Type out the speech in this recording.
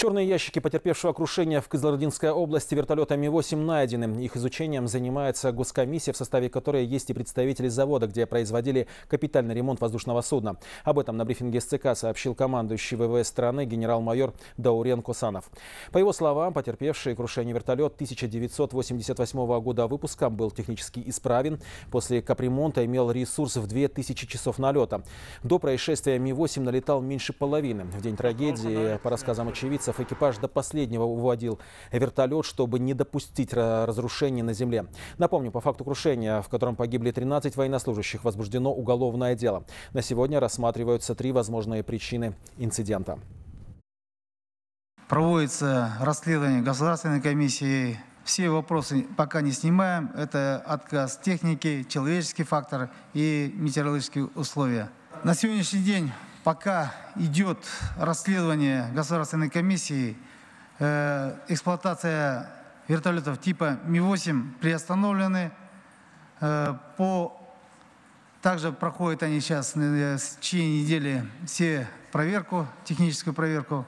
Черные ящики потерпевшего крушения в Кызылординской области вертолета Ми-8 найдены. Их изучением занимается госкомиссия, в составе которой есть и представители завода, где производили капитальный ремонт воздушного судна. Об этом на брифинге СЦК сообщил командующий ВВС страны генерал-майор Даурен Косанов. По его словам, потерпевший крушение вертолет 1988 года выпуска был технически исправен. После капремонта имел ресурс в 2000 часов налета. До происшествия Ми-8 налетал меньше половины. В день трагедии, по рассказам очевидцев, авианосцев. Экипаж до последнего уводил вертолет, чтобы не допустить разрушений на земле. Напомню, по факту крушения, в котором погибли 13 военнослужащих, возбуждено уголовное дело. На сегодня рассматриваются три возможные причины инцидента. Проводится расследование Государственной комиссии все вопросы пока не снимаем. Это отказ техники, человеческий фактор и метеорологические условия. На сегодняшний день пока идет расследование Государственной комиссии, э, эксплуатация вертолетов типа Ми-8 приостановлены. Э, по... Также проходят они сейчас э, в течение недели все проверку, техническую проверку.